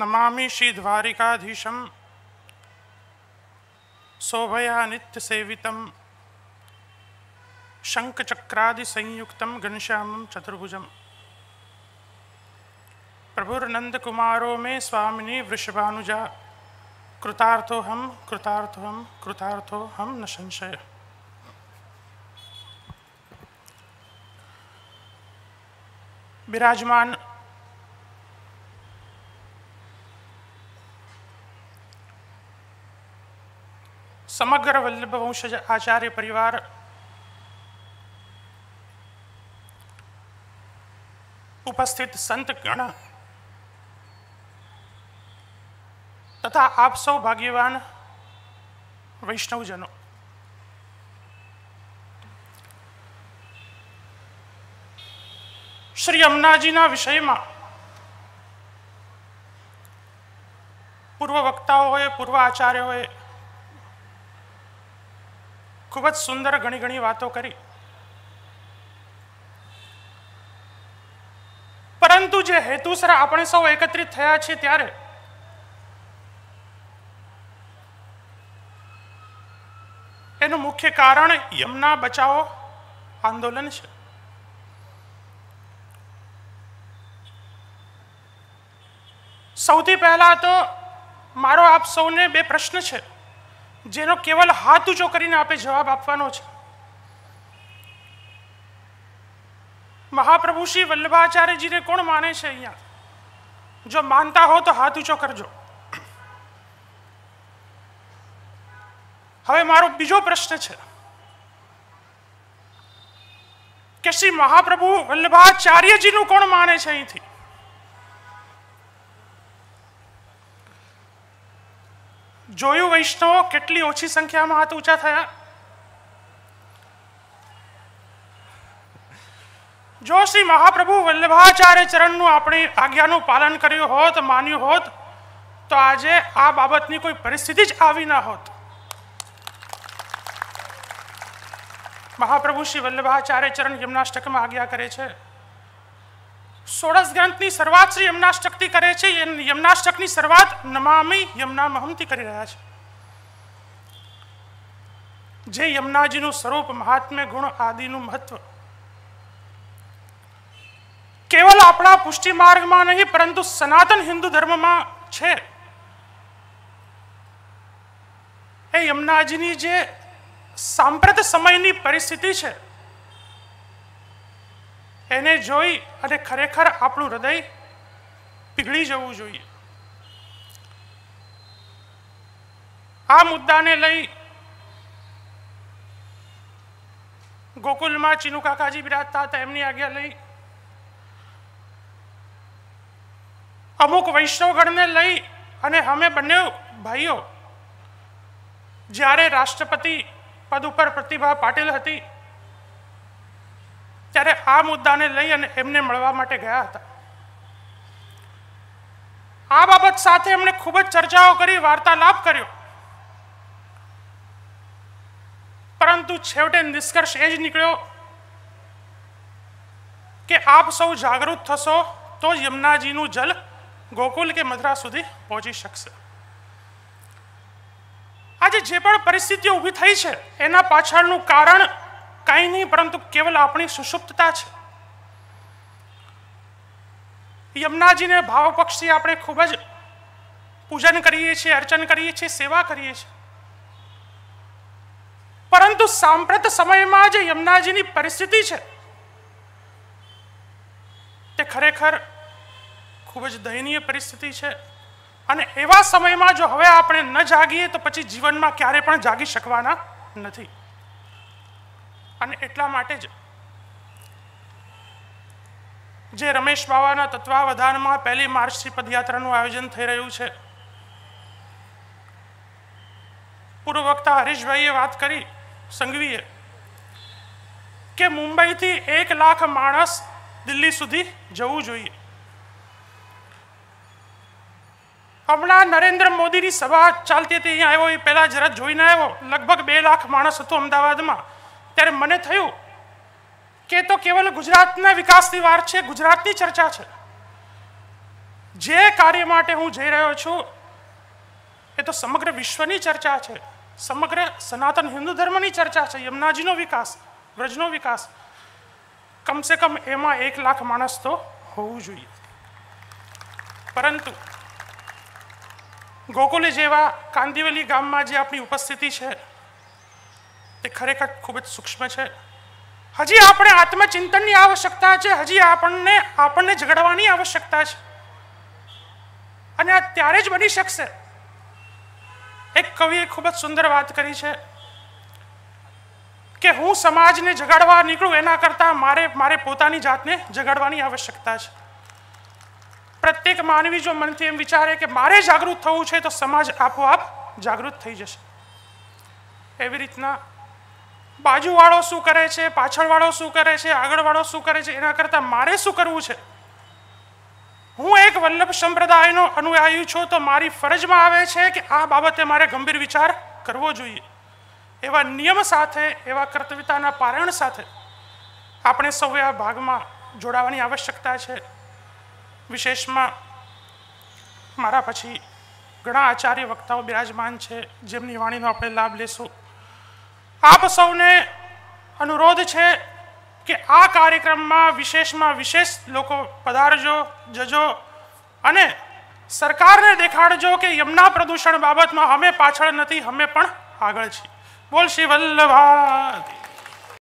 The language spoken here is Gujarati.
નમામિ શ્રી દ્વારિકાધીશમ શોભયા નિત્યસેવિતમ શંખચક્રાદિસંયુક્તમ ઘનશ્યામમ ચતુર્ભુજમ પ્રભુર્નંદકુમારો મે સ્વામિની વૃષભાનુજા કૃતાર્થો હમ કૃતાર્થો હમ કૃતાર્થો હમ ન સંશય બિરાજમાન સમગ્ર વલ્લભ વંશ આચાર્ય પરિવાર ઉપસ્થિત સંત ગણ તથા આપ સૌ ભાગ્યવાન વૈષ્ણવજનો શ્રી અમનાજીના વિષયમાં પૂર્વ વક્તાઓએ પૂર્વ આચાર્યોએ ખૂબ જ સુંદર ઘણી ઘણી વાતો કરી પરંતુ જે હેતુસર આપણે સૌ એકત્રિત થયા છીએ ત્યારે એનું મુખ્ય કારણ યમના બચાવો આંદોલન છે સૌથી પહેલા તો મારો આપ સૌને બે પ્રશ્ન છે જેનો કેવલ હાથ ઊંચો કરીને આપે જવાબ આપવાનો છે મહાપ્રભુ શ્રી વલ્લભાચાર્યજીને કોણ માને છે અહીંયા જો માનતા હો તો હાથ ઊંચો કરજો હવે મારો બીજો પ્રશ્ન છે કે શ્રી મહાપ્રભુ વલ્લભાચાર્યજીનું કોણ માને છે અહીંથી જોયું વૈષ્ણવો કેટલી ઓછી સંખ્યામાં હાથ ઊંચા થયા જો શ્રી મહાપ્રભુ વલ્લભાચાર્ય ચરણનું આપણે આજ્ઞાનું પાલન કર્યું હોત માન્યું હોત તો આજે આ બાબતની કોઈ પરિસ્થિતિ જ આવી ન હોત મહાપ્રભુ શ્રી વલ્લભાચાર્ય ચરણ યમનાષ્ટકમાં આજ્ઞા કરે છે સોળસ ગ્રંથની શરૂઆત શ્રી યમનાષ્ટકથી કરે છે યમનાષ્ટકની શરૂઆત નમામી યમના મહમથી કરી રહ્યા છે જે યમુનાજીનું સ્વરૂપ મહાત્મ્ય ગુણ આદિનું મહત્વ કેવલ આપણા પુષ્ટિ માર્ગમાં નહીં પરંતુ સનાતન હિન્દુ ધર્મમાં છે એ યમુનાજીની જે સાંપ્રત સમયની પરિસ્થિતિ છે એને જોઈ અને ખરેખર આપણું હૃદય પીગળી જવું જોઈએ આ મુદ્દાને લઈ ગોકુલમાં ચિનુ કાકાજી બિરાજતા હતા એમની આજ્ઞા લઈ અમુક વૈષ્ણવગણને લઈ અને અમે બંને ભાઈઓ જ્યારે રાષ્ટ્રપતિ પદ ઉપર પ્રતિભા પાટીલ હતી ત્યારે આ મુદ્દાને લઈ અને એમને મળવા માટે ગયા હતા આ બાબત સાથે એમણે ખૂબ જ ચર્ચાઓ કરી વાર્તાલાપ કર્યો પરંતુ છેવટે નિષ્કર્ષ એ જ નીકળ્યો કે આપ સૌ જાગૃત થશો તો યમુનાજીનું જલ ગોકુલ કે મદ્રા સુધી પહોંચી શકશે આજે જે પણ પરિસ્થિતિ ઊભી થઈ છે એના પાછળનું કારણ કાંઈ નહીં પરંતુ કેવલ આપણી સુષુપ્તતા છે યમુનાજીને ભાવપક્ષથી આપણે ખૂબ જ પૂજન કરીએ છીએ અર્ચન કરીએ છીએ સેવા કરીએ છીએ પરંતુ સાંપ્રત સમયમાં જે યમનાજીની પરિસ્થિતિ છે તે ખરેખર ખૂબ જ દયનીય પરિસ્થિતિ છે અને એવા સમયમાં જો હવે આપણે ન જાગીએ તો પછી જીવનમાં ક્યારે પણ જાગી શકવાના નથી અને એટલા માટે જ જે રમેશ બાવાના તત્વાવધાનમાં પહેલી માર્ચથી પદયાત્રાનું આયોજન થઈ રહ્યું છે પૂર્વ વક્તા હરીશભાઈએ વાત કરી સંઘવીએ કે મુંબઈથી એક લાખ માણસ દિલ્હી સુધી જવું જોઈએ હમણાં નરેન્દ્ર મોદીની સભા ચાલતી હતી અહીંયા આવ્યો એ પહેલાં જરા જોઈને આવ્યો લગભગ બે લાખ માણસ હતું અમદાવાદમાં ત્યારે મને થયું કે તો કેવલ ગુજરાતના વિકાસની વાર છે ગુજરાતની ચર્ચા છે જે કાર્ય માટે હું જઈ રહ્યો છું એ તો સમગ્ર વિશ્વની ચર્ચા છે સમગ્ર સનાતન હિન્દુ ધર્મની ચર્ચા છે યમુનાજીનો વિકાસ વ્રજનો વિકાસ કમસે કમ એમાં એક લાખ માણસ તો હોવું જોઈએ પરંતુ ગોકુલ જેવા કાંદીવલી ગામમાં જે આપણી ઉપસ્થિતિ છે તે ખરેખર ખૂબ જ સૂક્ષ્મ છે હજી આપણે આત્મચિંતનની આવશ્યકતા છે હજી આપણને આપણને ઝઘડવાની આવશ્યકતા છે અને આ ત્યારે જ બની શકશે એક કવિએ ખૂબ જ સુંદર વાત કરી છે કે હું સમાજને જગાડવા નીકળું એના કરતાં મારે મારે પોતાની જાતને જગાડવાની આવશ્યકતા છે પ્રત્યેક માનવી જો મનથી એમ વિચારે કે મારે જાગૃત થવું છે તો સમાજ આપોઆપ જાગૃત થઈ જશે એવી રીતના બાજુવાળો શું કરે છે પાછળવાળો શું કરે છે આગળવાળો શું કરે છે એના કરતાં મારે શું કરવું છે હું એક વલ્લભ સંપ્રદાયનો અનુયાયી છું તો મારી ફરજમાં આવે છે કે આ બાબતે મારે ગંભીર વિચાર કરવો જોઈએ એવા નિયમ સાથે એવા કર્તવ્યતાના પારણ સાથે આપણે સૌએ આ ભાગમાં જોડાવાની આવશ્યકતા છે વિશેષમાં મારા પછી ઘણા આચાર્ય વક્તાઓ બિરાજમાન છે જેમની વાણીનો આપણે લાભ લેશું આપ સૌને અનુરોધ છે કે આ કાર્યક્રમમાં વિશેષમાં વિશેષ લોકો પધારજો જજો અને સરકારને દેખાડજો કે યમના પ્રદૂષણ બાબતમાં અમે પાછળ નથી અમે પણ આગળ છીએ બોલ શ્રી વલ્લભા